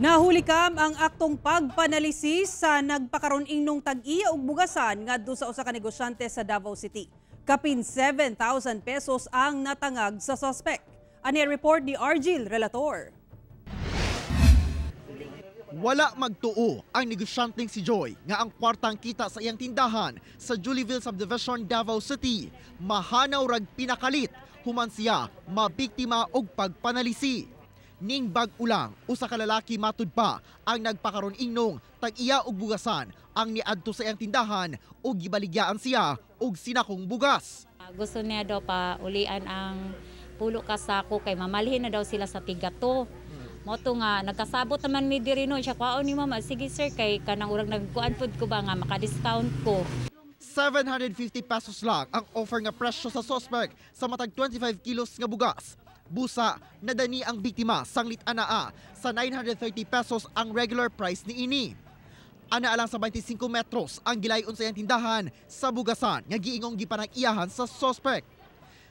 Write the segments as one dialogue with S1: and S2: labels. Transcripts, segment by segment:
S1: Nahuli kam ang aktong pagpanalisis sa nagpakaroning nung tag-iya ug bugasan ngadto sa usa ka negosyante sa Davao City. Kapin 7,000 pesos ang natangag sa suspect. Ani report ni Argil Relator.
S2: Wala magtuo ang negosyanteng si Joy nga ang kwartang kita sa iyang tindahan sa Juliville Subdivision, Davao City. Mahanaw rag pinakalit, human siya, mabiktima og pagpanalisi ning bag-ulang usa ka lalaki matud pa ang nagpakaron ingnong tag-iya og bugasan ang niadto sa iyang tindahan ug gibaligyaan siya og sinakong bugas. Ah,
S1: gusto niya daw pa ulian ang pulo ka sako kay mamalhin na daw sila sa tigato. Hmm. Moto nga nagkasabot naman mi diri no siya kwaon
S2: ni mama sige sir kay kanang urang nagkuan pud ko ba nga maka-discount ko. 750 pesos lang ang offer nga presyo sa suspect sa matag 25 kilos nga bugas busa na dani ang biktima sang litanaa sa 930 pesos ang regular price ni ini. Ana alang sa 25 metros ang gilayon sa tindahan sa bugasan nga giingong gipanag iyahan sa suspect.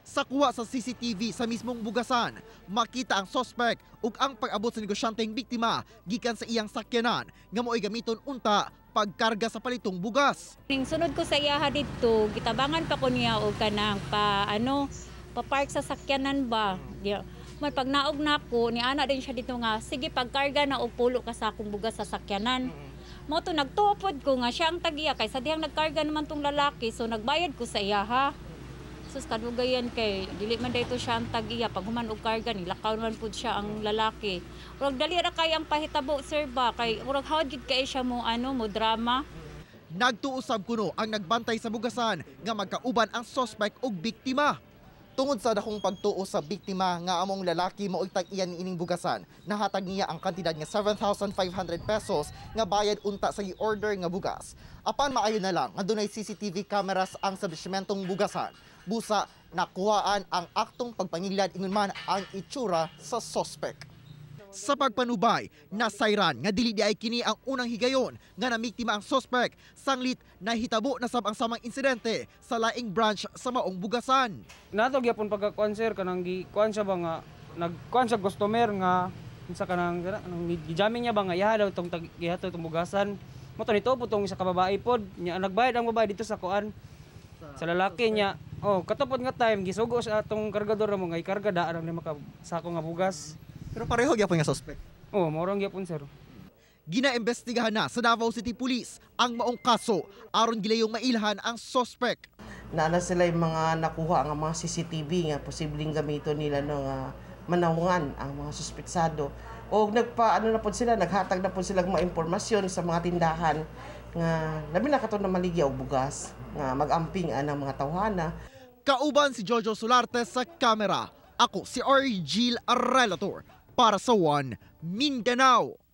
S2: Sa kuwa sa CCTV sa mismong bugasan, makita ang suspect ug ang pag-abot sa negosyanteng biktima gikan sa iyang sakyanan nga mo'y gamiton unta pagkarga sa palitong bugas.
S1: Ning sunod ko sa iya dito, gitabangan pa ko niya o kanang pa ano papark sa sakyanan ba? Mm. Diyo. Man pag naog na ko, ni ana din siya dito nga, sige pagkarga na og pulo ka sa akong bugas sa sakyanan. Mo mm. to nagtupod ko nga siya ang tagiya kay sa dihang nagkarga naman tong lalaki, so nagbayad ko sa iya ha. Sus kadugayan kay dili man dayto siya ang tagiya pag human og karga ni lakaw man pud siya ang mm. lalaki. Urag dali ra kay ang pahitabo sir ba kay urag how gid kay siya mo ano mo drama.
S2: Nagtuusab kuno ang nagbantay sa bugasan nga magkauban ang suspect og biktima. Tungod sa dakong pagtuo sa biktima nga among lalaki mao tag iyan ining bugasan, nahatag niya ang kantidad nga 7,500 pesos nga bayad unta sa i-order nga bugas. Apan maayo na lang nga dunay CCTV cameras ang sa establishmentong bugasan. Busa nakuhaan ang aktong pagpangilad ingon man ang itsura sa suspect sa pagpanubay na sayran nga dili di ay kini ang unang higayon nga namiktima ang suspect sanglit nahitabo na sab ang samang insidente sa laing branch sa maong bugasan. Nato gyapon pagkakuan sir kanang gikuan siya ba nga nagkuan sa customer nga unsa kanang kanang gijamin niya ba nga iha tong gihato tong bugasan. Moto nito putong isa ka babae pod nya nagbayad ang babae dito sa kuan sa lalaki niya. Oh, katapod nga time gisugo sa atong kargador mo nga ikarga daan ang maka sako nga bugas. Pero pareho gyapon nga suspect. Oo, oh, morang gyapon sir. Ginaimbestigahan na sa Davao City Police ang maong kaso aron gilayong mailhan ang suspect. Naana sila yung mga nakuha ang mga CCTV nga posibleng gamito nila no nga manawungan ang mga suspeksado o nagpa ano na po sila naghatag na po sila mga impormasyon sa mga tindahan nga labi na kato na maligya o bugas nga magamping ang ah, mga tawhana kauban si Jojo Solarte sa kamera ako si Orgil Relator para sa One Mindanao.